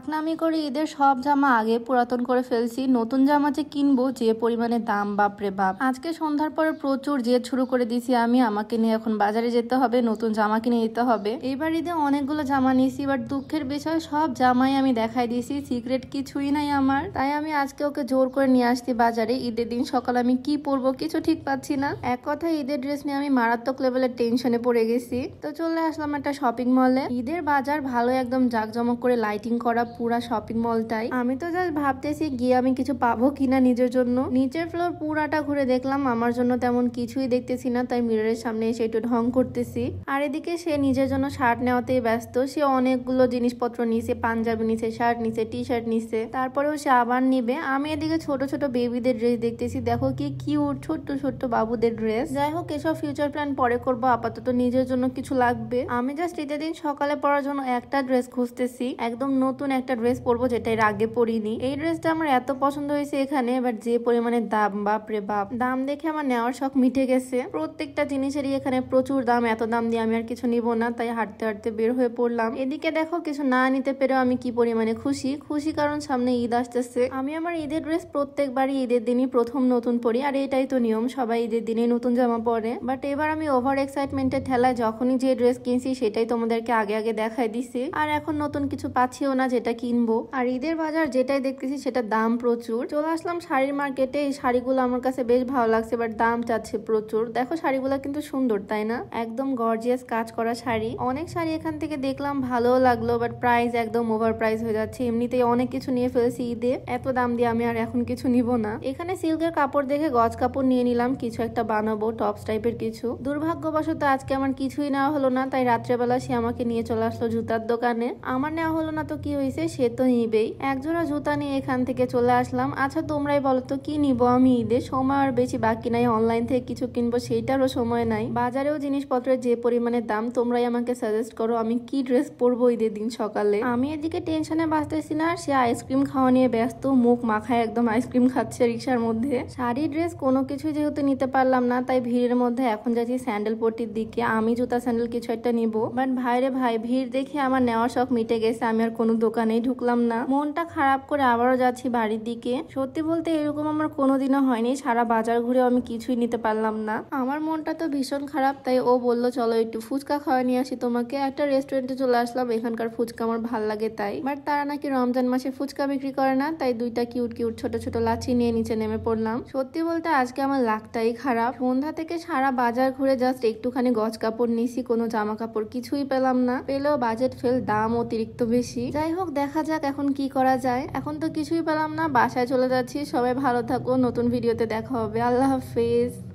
পাকনামি করে ঈদের সব জামা আগে পুরাতন করে ফেলছি নতুন জামা যে কিনবো যে পরিমাণে দাম বাপরে বাপ আজকে সন্ধ্যার পরে প্রচুর জেদ শুরু করে দিয়েছি আমি আমাকে নিয়ে এখন বাজারে যেতে হবে নতুন জামা কিনে দিতে হবে এবার ঈদে অনেকগুলো জামা নিয়েছি বাট দুঃখের বিষয় সব জামাই আমি দেখাই দিয়েছি সিক্রেট কিছুই নাই আমার তাই আমি আজকে ওকে জোর করে নিয়ে আসছি বাজারে ঈদের দিন সকাল আমি কি পরবো কিছু ঠিক পাচ্ছি না এক কথা ঈদের ড্রেস নিয়ে আমি মারাত্মক লেভেলের টেনশনে পড়ে গেছি তো চলে আসলাম একটা শপিং মলে ঈদের বাজার ভালো একদম জাঁকজমক করে লাইটিং করা পুরা শপিং মলটাই আমি তো জাস্ট ভাবতেছি গিয়ে আমি কিছু পাবো কিনা নিজের জন্য নিচের ফ্লোর পুরাটা ঘুরে দেখলাম আমার জন্য তেমন কিছুই দেখতেছি না তাই মিররের সামনে এসে একটু ঢং করতেছি আর এদিকে সে নিজের জন্য শার্ট নেওয়াতেই ব্যস্ত সে অনেকগুলো জিনিসপত্র নিছে পাঞ্জাবি নিছে শার্ট নিছে টি শার্ট নিছে তারপরেও সে আবার নিবে আমি এদিকে ছোট ছোট বেবিদের ড্রেস দেখতেছি দেখো কি কিউট ছোট্ট ছোট্ট বাবুদের ড্রেস যাই হোক এসব ফিউচার প্ল্যান পরে করবো আপাতত নিজের জন্য কিছু লাগবে আমি জাস্ট ঈদের দিন সকালে পড়ার জন্য একটা ড্রেস খুঁজতেছি একদম নতুন একটা ড্রেস পরবো যেটা এর আগে পরিনি এই ড্রেসটা আমার এত পছন্দ হয়েছে এখানে এবার যে পরিমাণে দাম বাপ রে বাপ দাম দেখে আমার নেওয়ার শখ মিটে গেছে প্রত্যেকটা জিনিসেরই এখানে প্রচুর দাম এত দাম দিয়ে আমি আর কিছু নিব না তাই হাঁটতে হাঁটতে বের হয়ে পড়লাম এদিকে দেখো কিছু না নিতে পেরেও আমি কি পরিমাণে খুশি খুশি কারণ সামনে ঈদ আসতেছে আমি আমার ঈদের ড্রেস প্রত্যেকবারই ঈদের দিনই প্রথম নতুন পরি আর এটাই তো নিয়ম সবাই ঈদের দিনে নতুন জামা পরে বাট এবার আমি ওভার এক্সাইটমেন্টের ঠেলায় যখনই যে ড্রেস কিনছি সেটাই তোমাদেরকে আগে আগে দেখায় দিছি আর এখন নতুন কিছু পাচ্ছিও না যে যেটা কিনবো আর ঈদের বাজার যেটাই দেখতেছি সেটা দাম প্রচুর চলে আসলাম শাড়ির মার্কেটে এই শাড়িগুলো আমার কাছে বেশ ভালো লাগছে বাট দাম চাচ্ছে প্রচুর দেখো শাড়িগুলো কিন্তু সুন্দর তাই না একদম গর্জিয়াস কাজ করা শাড়ি অনেক শাড়ি এখান থেকে দেখলাম ভালো লাগলো বাট প্রাইস একদম ওভার প্রাইস হয়ে যাচ্ছে এমনিতেই অনেক কিছু নিয়ে ফেলেছি ঈদে এত দাম দিয়ে আমি আর এখন কিছু নিব না এখানে সিল্কের কাপড় দেখে গজ কাপড় নিয়ে নিলাম কিছু একটা বানাবো টপস টাইপের কিছু দুর্ভাগ্যবশত আজকে আমার কিছুই নেওয়া হলো না তাই রাত্রেবেলা সে আমাকে নিয়ে চলে আসলো জুতার দোকানে আমার নেওয়া হলো না তো কি হয়েছে দিছে সে তো নিবেই একজোড়া জুতা নিয়ে এখান থেকে চলে আসলাম আচ্ছা তোমরাই বলো তো কি নিব আমি ঈদে সময় আর বেশি বাকি নাই অনলাইন থেকে কিছু কিনবো সেইটারও সময় নাই বাজারেও জিনিসপত্রের যে পরিমাণে দাম তোমরাই আমাকে সাজেস্ট করো আমি কি ড্রেস পরবো ঈদের দিন সকালে আমি এদিকে টেনশনে বাঁচতেছি না সে আইসক্রিম খাওয়া নিয়ে ব্যস্ত মুখ মাখায় একদম আইসক্রিম খাচ্ছে রিক্সার মধ্যে শাড়ি ড্রেস কোনো কিছু যেহেতু নিতে পারলাম না তাই ভিড়ের মধ্যে এখন যাচ্ছি স্যান্ডেল পটির দিকে আমি জুতা স্যান্ডেল কিছু একটা নিবো বাট ভাইরে ভাই ভিড় দেখে আমার নেওয়ার শখ মিটে গেছে আমি আর কোনো দোকান দোকানে ঢুকলাম না মনটা খারাপ করে আবারও যাচ্ছি বাড়ির দিকে সত্যি বলতে এরকম আমার কোনোদিনও হয়নি সারা বাজার ঘুরেও আমি কিছুই নিতে পারলাম না আমার মনটা তো ভীষণ খারাপ তাই ও বলল চলো একটু ফুচকা খাওয়া নিয়ে আসি তোমাকে একটা রেস্টুরেন্টে চলে আসলাম এখানকার ফুচকা আমার ভাল লাগে তাই বাট তারা নাকি রমজান মাসে ফুচকা বিক্রি করে না তাই দুইটা কিউট কিউট ছোট ছোট লাচি নিয়ে নিচে নেমে পড়লাম সত্যি বলতে আজকে আমার লাগটাই খারাপ সন্ধ্যা থেকে সারা বাজার ঘুরে জাস্ট একটুখানি গজ কাপড় নিছি কোনো জামা কাপড় কিছুই পেলাম না পেলেও বাজেট ফেল দাম অতিরিক্ত বেশি যাই হোক দেখা যাক এখন কি করা যায় এখন তো কিছুই পেলাম না বাসায় চলে যাচ্ছি সবাই ভালো থাকো নতুন ভিডিওতে দেখা হবে আল্লাহ হাফেজ